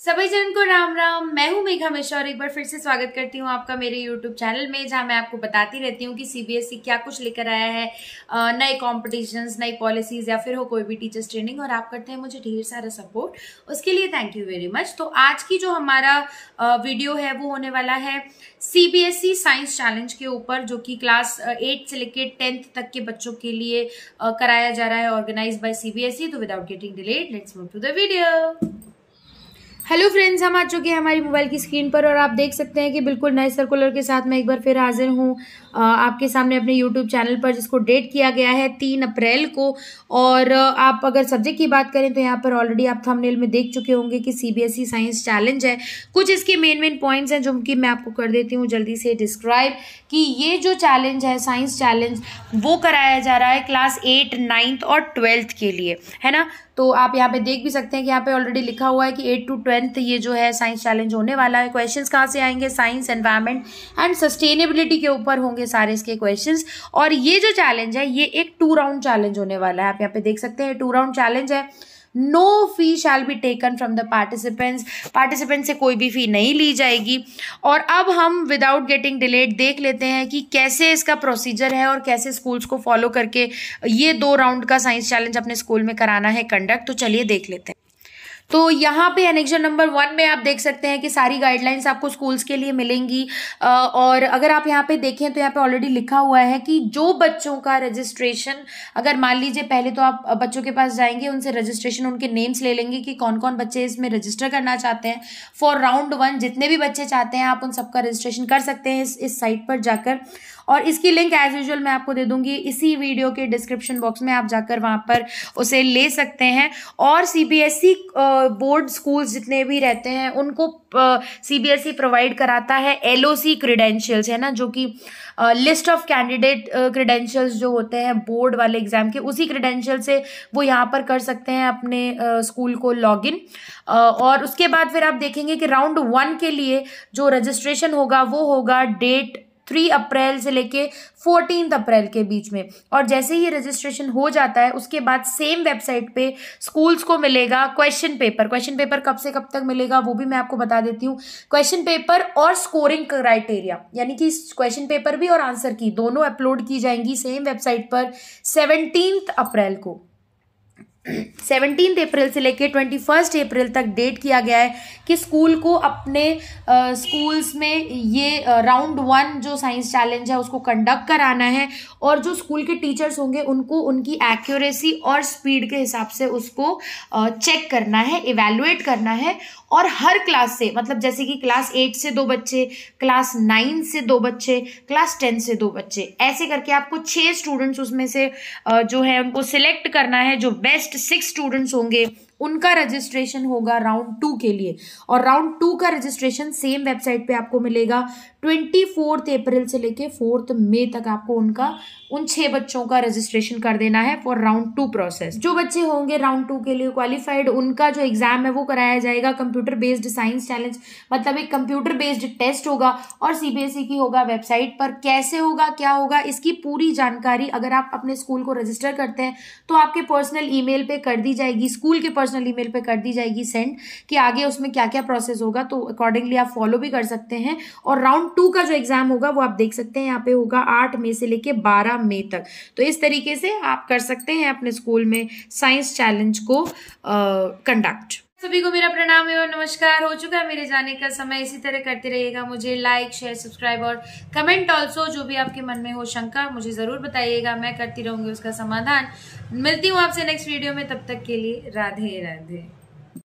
सभी जन को राम राम मैं हूं मेघा मिश्रा और एक बार फिर से स्वागत करती हूं आपका मेरे यूट्यूब चैनल में जहां मैं आपको बताती रहती हूं कि सीबीएसई e क्या कुछ लेकर आया है नए कॉम्पिटिशन्स नई पॉलिसीज या फिर हो कोई भी टीचर्स ट्रेनिंग और आप करते हैं मुझे ढेर सारा सपोर्ट उसके लिए थैंक यू वेरी मच तो आज की जो हमारा वीडियो है वो होने वाला है सीबीएसई साइंस चैलेंज के ऊपर जो कि क्लास एट से लेकर टेंथ तक के बच्चों के लिए कराया जा रहा है ऑर्गेनाइज बाई सीबीएसई तो without getting delayed let's move to the video hello friends हम आ चुके हैं हमारी मोबाइल की स्क्रीन पर और आप देख सकते हैं कि बिल्कुल नए सर्कुलर के साथ मैं एक बार फिर हाजिर हूँ आपके सामने अपने यूट्यूब चैनल पर जिसको डेट किया गया है तीन अप्रैल को और आप अगर सब्जेक्ट की बात करें तो यहाँ पर ऑलरेडी आप थंबनेल में देख चुके होंगे कि सी साइंस चैलेंज है कुछ इसके मेन मेन पॉइंट्स हैं जो कि मैं आपको कर देती हूँ जल्दी से डिस्क्राइब कि ये जो चैलेंज है साइंस चैलेंज वो कराया जा रहा है क्लास एट नाइन्थ और ट्वेल्थ के लिए है ना तो आप यहाँ पर देख भी सकते हैं कि यहाँ पर ऑलरेडी लिखा हुआ है कि एट टू ट्वेल्थ इलेवेंथ ये जो है साइंस चैलेंज होने वाला है क्वेश्चन कहाँ से आएंगे साइंस एनवायरमेंट एंड सस्टेनेबिलिटी के ऊपर होंगे सारे इसके क्वेश्चन और ये जो चैलेंज है ये एक टू राउंड चैलेंज होने वाला है आप यहाँ पे देख सकते हैं टू राउंड चैलेंज है no fee shall be taken from the participants participant से कोई भी फ़ी नहीं ली जाएगी और अब हम विदाउट गेटिंग डिलेट देख लेते हैं कि कैसे इसका प्रोसीजर है और कैसे स्कूल्स को फॉलो करके ये दो राउंड का साइंस चैलेंज अपने स्कूल में कराना है कंडक्ट तो चलिए देख लेते हैं तो यहाँ पे एनेक्शन नंबर वन में आप देख सकते हैं कि सारी गाइडलाइंस आपको स्कूल्स के लिए मिलेंगी और अगर आप यहाँ पे देखें तो यहाँ पे ऑलरेडी लिखा हुआ है कि जो बच्चों का रजिस्ट्रेशन अगर मान लीजिए पहले तो आप बच्चों के पास जाएंगे उनसे रजिस्ट्रेशन उनके नेम्स ले लेंगे कि कौन कौन बच्चे इसमें रजिस्टर करना चाहते हैं फॉर राउंड वन जितने भी बच्चे चाहते हैं आप उन सबका रजिस्ट्रेशन कर सकते हैं इस इस साइट पर जाकर और इसकी लिंक एज यूजल मैं आपको दे दूंगी इसी वीडियो के डिस्क्रिप्शन बॉक्स में आप जाकर वहाँ पर उसे ले सकते हैं और सीबीएसई बोर्ड स्कूल्स जितने भी रहते हैं उनको सीबीएसई प्रोवाइड e कराता है एलओसी क्रीडेंशियल्स है ना जो कि लिस्ट ऑफ कैंडिडेट क्रीडेंशियल्स जो होते हैं बोर्ड वाले एग्जाम के उसी क्रीडेंशियल से वो यहाँ पर कर सकते हैं अपने स्कूल को लॉगिन और उसके बाद फिर आप देखेंगे कि राउंड वन के लिए जो रजिस्ट्रेशन होगा वो होगा डेट थ्री अप्रैल से लेके फोर्टीन अप्रैल के बीच में और जैसे ही रजिस्ट्रेशन हो जाता है उसके बाद सेम वेबसाइट पे स्कूल्स को मिलेगा क्वेश्चन पेपर क्वेश्चन पेपर कब से कब तक मिलेगा वो भी मैं आपको बता देती हूँ क्वेश्चन पेपर और स्कोरिंग क्राइटेरिया यानी कि क्वेश्चन पेपर भी और आंसर की दोनों अपलोड की जाएंगी सेम वेबसाइट पर सेवनटीन अप्रैल को सेवनटीन अप्रैल से लेकर ट्वेंटी फर्स्ट अप्रैल तक डेट किया गया है कि स्कूल को अपने स्कूल्स में ये राउंड वन जो साइंस चैलेंज है उसको कंडक्ट कराना है और जो स्कूल के टीचर्स होंगे उनको उनकी एक्यूरेसी और स्पीड के हिसाब से उसको चेक करना है इवेलुएट करना है और हर क्लास से मतलब जैसे कि क्लास एट से दो बच्चे क्लास नाइन से दो बच्चे क्लास टेन से दो बच्चे ऐसे करके आपको छः स्टूडेंट्स उसमें से जो है उनको सिलेक्ट करना है जो बेस्ट सिक्स स्टूडेंट्स होंगे उनका रजिस्ट्रेशन होगा राउंड टू के लिए और राउंड टू का रजिस्ट्रेशन सेम वेबसाइट पे आपको मिलेगा ट्वेंटी फोर्थ अप्रैल से लेके फोर्थ मई तक आपको उनका उन छह बच्चों का रजिस्ट्रेशन कर देना है फॉर राउंड टू प्रोसेस जो बच्चे होंगे राउंड टू के लिए क्वालिफाइड उनका जो एग्जाम है वो कराया जाएगा कंप्यूटर बेस्ड साइंस चैलेंज मतलब एक कंप्यूटर बेस्ड टेस्ट होगा और सीबीएसई e की होगा वेबसाइट पर कैसे होगा क्या होगा इसकी पूरी जानकारी अगर आप अपने स्कूल को रजिस्टर करते हैं तो आपके पर्सनल ईमेल पे कर दी जाएगी स्कूल के पर्सनल पर्सनल ई पे कर दी जाएगी सेंड कि आगे उसमें क्या क्या प्रोसेस होगा तो अकॉर्डिंगली आप फॉलो भी कर सकते हैं और राउंड टू का जो एग्ज़ाम होगा वो आप देख सकते हैं यहाँ पे होगा आठ मई से लेके बारह मई तक तो इस तरीके से आप कर सकते हैं अपने स्कूल में साइंस चैलेंज को कंडक्ट सभी को मेरा प्रणाम एवं नमस्कार हो चुका है मेरे जाने का समय इसी तरह करते रहिएगा मुझे लाइक शेयर सब्सक्राइब और कमेंट ऑल्सो जो भी आपके मन में हो शंका मुझे ज़रूर बताइएगा मैं करती रहूंगी उसका समाधान मिलती हूँ आपसे नेक्स्ट वीडियो में तब तक के लिए राधे राधे